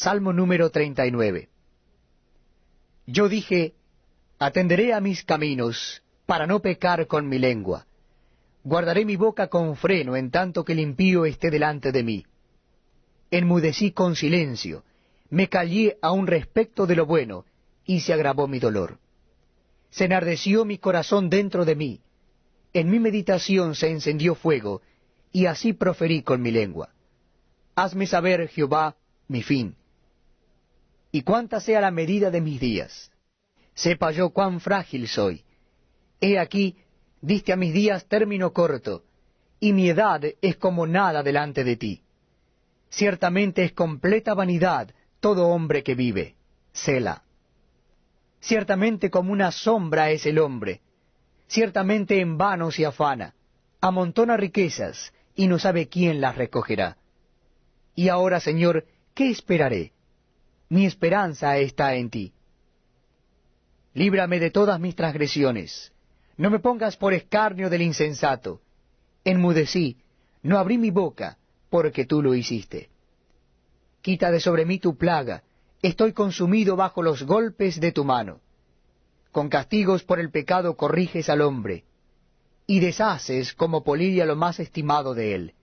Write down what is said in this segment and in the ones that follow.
Salmo número 39. Yo dije, atenderé a mis caminos para no pecar con mi lengua. Guardaré mi boca con freno en tanto que el impío esté delante de mí. Enmudecí con silencio, me callé aun respecto de lo bueno, y se agravó mi dolor. Se enardeció mi corazón dentro de mí, en mi meditación se encendió fuego, y así proferí con mi lengua. Hazme saber, Jehová, mi fin, y cuánta sea la medida de mis días. Sepa yo cuán frágil soy. He aquí, diste a mis días término corto, y mi edad es como nada delante de ti. Ciertamente es completa vanidad todo hombre que vive. Sela. Ciertamente como una sombra es el hombre. Ciertamente en vano se afana. Amontona riquezas, y no sabe quién las recogerá. Y ahora, Señor, ¿qué esperaré? mi esperanza está en ti. Líbrame de todas mis transgresiones. No me pongas por escarnio del insensato. Enmudecí, no abrí mi boca, porque tú lo hiciste. Quita de sobre mí tu plaga, estoy consumido bajo los golpes de tu mano. Con castigos por el pecado corriges al hombre, y deshaces como polilla lo más estimado de él.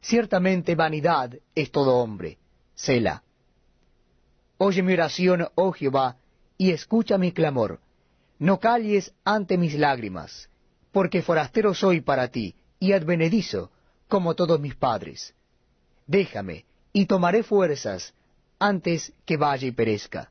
Ciertamente vanidad es todo hombre. Sela. Oye mi oración, oh Jehová, y escucha mi clamor. No calles ante mis lágrimas, porque forastero soy para ti, y advenedizo, como todos mis padres. Déjame, y tomaré fuerzas, antes que vaya y perezca.